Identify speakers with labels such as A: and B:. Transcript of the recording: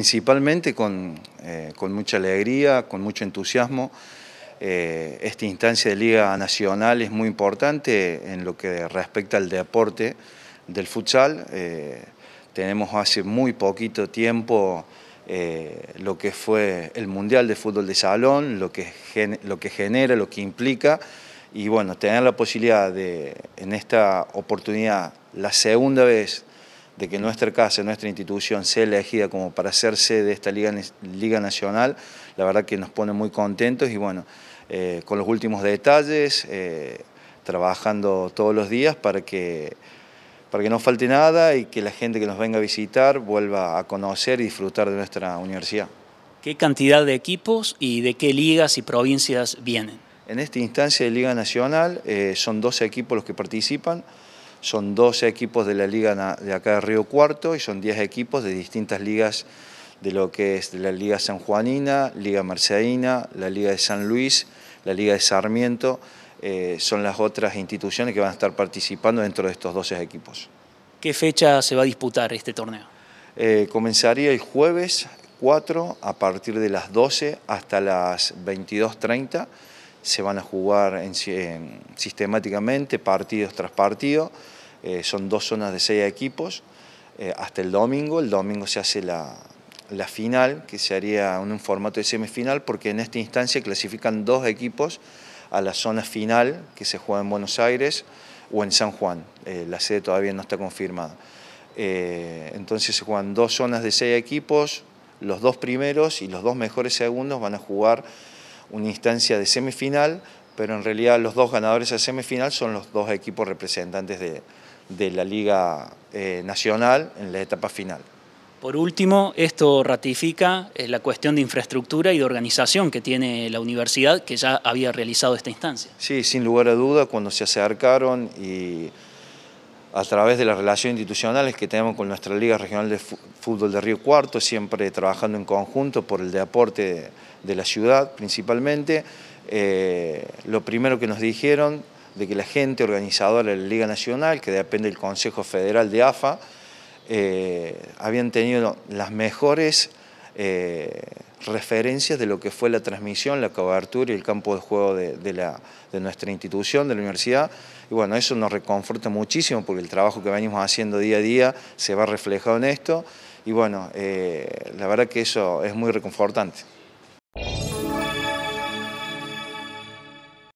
A: principalmente con, eh, con, mucha alegría, con mucho entusiasmo. Eh, esta instancia de Liga Nacional es muy importante en lo que respecta al deporte del futsal. Eh, tenemos hace muy poquito tiempo lo que fue el Mundial de Fútbol de Salón, lo que, lo que genera, lo que implica. Y bueno, tener la posibilidad de, en esta oportunidad, la segunda vez de que nuestra casa, nuestra institución sea elegida como para ser sede de esta Liga, Nacional, la verdad que nos pone muy contentos y bueno, eh, con los últimos detalles, eh, trabajando todos los días para que, para que no falte nada y que la gente que nos venga a visitar vuelva a conocer y disfrutar de nuestra universidad.
B: ¿Qué cantidad de equipos y de qué ligas y provincias vienen?
A: En esta instancia de Liga Nacional eh, son 12 equipos los que participan, son 12 equipos de la liga de acá de Río Cuarto y son 10 equipos de distintas ligas de lo que es la Liga Juanina, Liga Mercedina, la Liga de San Luis, la Liga de Sarmiento, eh, son las otras instituciones que van a estar participando dentro de estos 12 equipos.
B: ¿Qué fecha se va a disputar este torneo?
A: Eh, comenzaría el jueves 4 a partir de las 12 hasta las 22.30 se van a jugar sistemáticamente partidos tras partido. Eh, son dos zonas de seis equipos eh, hasta el domingo. El domingo se hace la, final, que sería en un formato de semifinal, porque en esta instancia clasifican dos equipos a la zona final que se juega en Buenos Aires o en San Juan. Eh, la sede todavía no está confirmada. entonces se juegan dos zonas de seis equipos, los dos primeros y los dos mejores segundos van a jugar una instancia de semifinal, pero en realidad los dos ganadores de semifinal son los dos equipos representantes de, la Liga eh, Nacional en la etapa final.
B: Por último, esto ratifica eh, la cuestión de infraestructura y de organización que tiene la universidad, que ya había realizado esta instancia.
A: Sí, sin lugar a duda, cuando se acercaron y a través de las relaciones institucionales que tenemos con nuestra Liga Regional de Fútbol de Río Cuarto, siempre trabajando en conjunto por el deporte de la ciudad principalmente. Eh, lo primero que nos dijeron de que la gente organizadora de la Liga Nacional, que depende del Consejo Federal de AFA, eh, habían tenido las mejores... Eh, referencias de lo que fue la transmisión, la cobertura y el campo de juego de, nuestra institución, de la universidad. Y bueno, eso nos reconforta muchísimo porque el trabajo que venimos haciendo día a día se va reflejado en esto. Y bueno, eh, la verdad que eso es muy reconfortante.